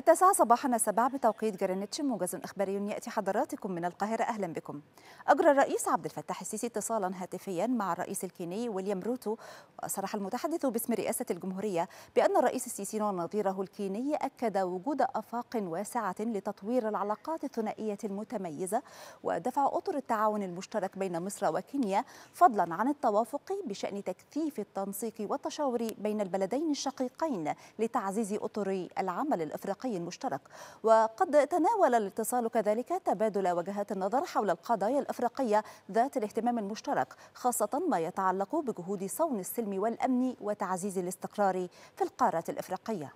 التاسعة صباحا السبعة بتوقيت جرينتش موجز إخباري يأتي حضراتكم من القاهرة أهلا بكم أجرى الرئيس عبد الفتاح السيسي اتصالا هاتفيا مع الرئيس الكيني ويليام روتو وصرح المتحدث باسم رئاسة الجمهورية بأن الرئيس السيسي ونظيره الكيني أكد وجود أفاق واسعة لتطوير العلاقات الثنائية المتميزة ودفع أطر التعاون المشترك بين مصر وكينيا فضلا عن التوافق بشأن تكثيف التنسيق والتشاور بين البلدين الشقيقين لتعزيز أطر العمل الإفريقي ثقافي مشترك وقد تناول الاتصال كذلك تبادل وجهات النظر حول القضايا الأفريقية ذات الاهتمام المشترك خاصة ما يتعلق بجهود صون السلم والأمن وتعزيز الاستقرار في القارة الإفريقية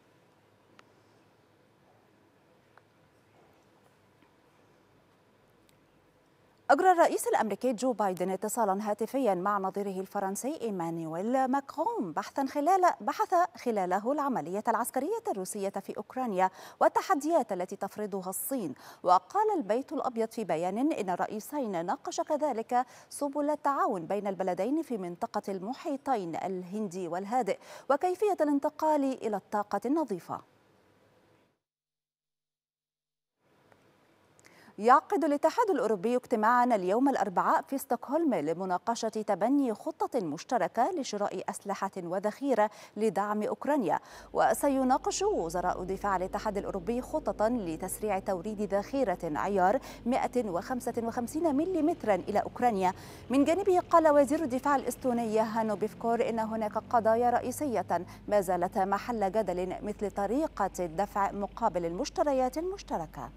أجرى الرئيس الأمريكي جو بايدن اتصالا هاتفيا مع نظيره الفرنسي إيمانويل ماكرون بحثا خلال بحث خلاله العملية العسكرية الروسية في أوكرانيا والتحديات التي تفرضها الصين وقال البيت الأبيض في بيان إن الرئيسين ناقشا كذلك سبل التعاون بين البلدين في منطقة المحيطين الهندي والهادئ وكيفية الانتقال إلى الطاقة النظيفة يعقد الاتحاد الأوروبي اجتماعا اليوم الأربعاء في ستوكهولم لمناقشة تبني خطة مشتركة لشراء أسلحة وذخيرة لدعم أوكرانيا وسيناقش وزراء دفاع الاتحاد الأوروبي خطة لتسريع توريد ذخيرة عيار 155 ملم إلى أوكرانيا من جانبه قال وزير الدفاع الإستوني هانو بيفكور إن هناك قضايا رئيسية ما زالت محل جدل مثل طريقة الدفع مقابل المشتريات المشتركة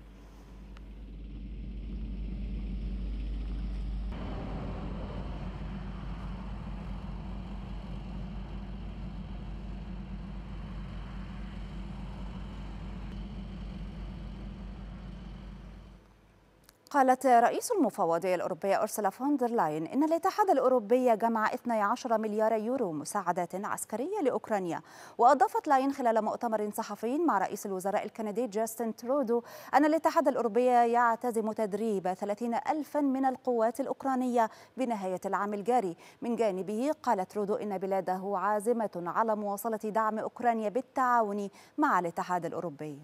قالت رئيس المفوضية الأوروبية أرسلا لاين إن الاتحاد الأوروبي جمع 12 مليار يورو مساعدات عسكرية لأوكرانيا وأضافت لاين خلال مؤتمر صحفي مع رئيس الوزراء الكندي جاستن ترودو أن الاتحاد الأوروبي يعتزم تدريب 30 ألفا من القوات الأوكرانية بنهاية العام الجاري من جانبه قال ترودو إن بلاده عازمة على مواصلة دعم أوكرانيا بالتعاون مع الاتحاد الأوروبي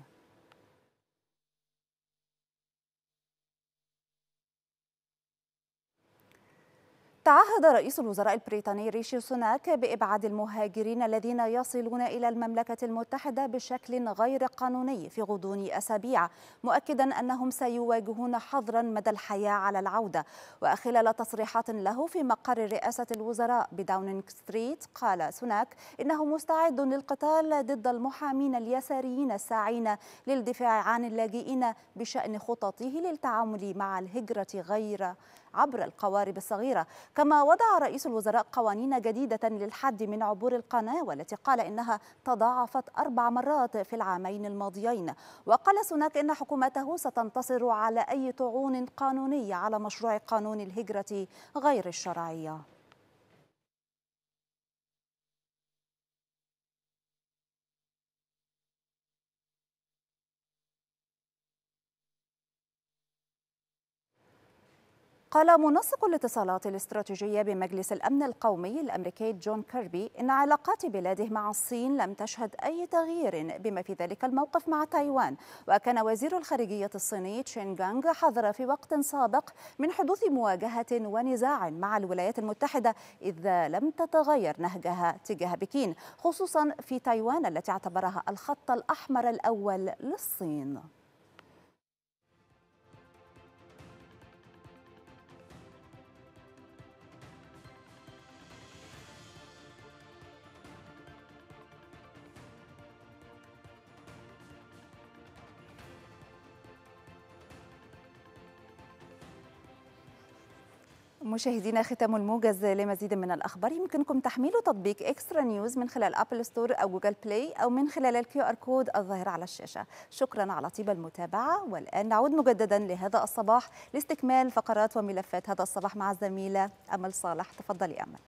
تعهد رئيس الوزراء البريطاني ريشي سوناك بإبعاد المهاجرين الذين يصلون إلى المملكة المتحدة بشكل غير قانوني في غضون أسابيع مؤكدا أنهم سيواجهون حظرا مدى الحياة على العودة وخلال تصريحات له في مقر رئاسة الوزراء بداونينغ ستريت قال سوناك إنه مستعد للقتال ضد المحامين اليساريين الساعين للدفاع عن اللاجئين بشأن خططه للتعامل مع الهجرة غير عبر القوارب الصغيرة كما وضع رئيس الوزراء قوانين جديدة للحد من عبور القناة والتي قال إنها تضاعفت أربع مرات في العامين الماضيين وقال سوناك إن حكومته ستنتصر على أي طعون قانونية على مشروع قانون الهجرة غير الشرعية قال منسق الاتصالات الاستراتيجية بمجلس الأمن القومي الأمريكي جون كيربي إن علاقات بلاده مع الصين لم تشهد أي تغيير بما في ذلك الموقف مع تايوان وكان وزير الخارجية الصيني تشين غانغ حذر في وقت سابق من حدوث مواجهة ونزاع مع الولايات المتحدة إذا لم تتغير نهجها تجاه بكين خصوصا في تايوان التي اعتبرها الخط الأحمر الأول للصين مشاهدينا ختام الموجز لمزيد من الاخبار يمكنكم تحميل تطبيق اكسترا نيوز من خلال ابل ستور او جوجل بلاي او من خلال الكيو ار كود الظاهر على الشاشه شكرا على طيب المتابعه والان نعود مجددا لهذا الصباح لاستكمال فقرات وملفات هذا الصباح مع الزميله امل صالح تفضلي امل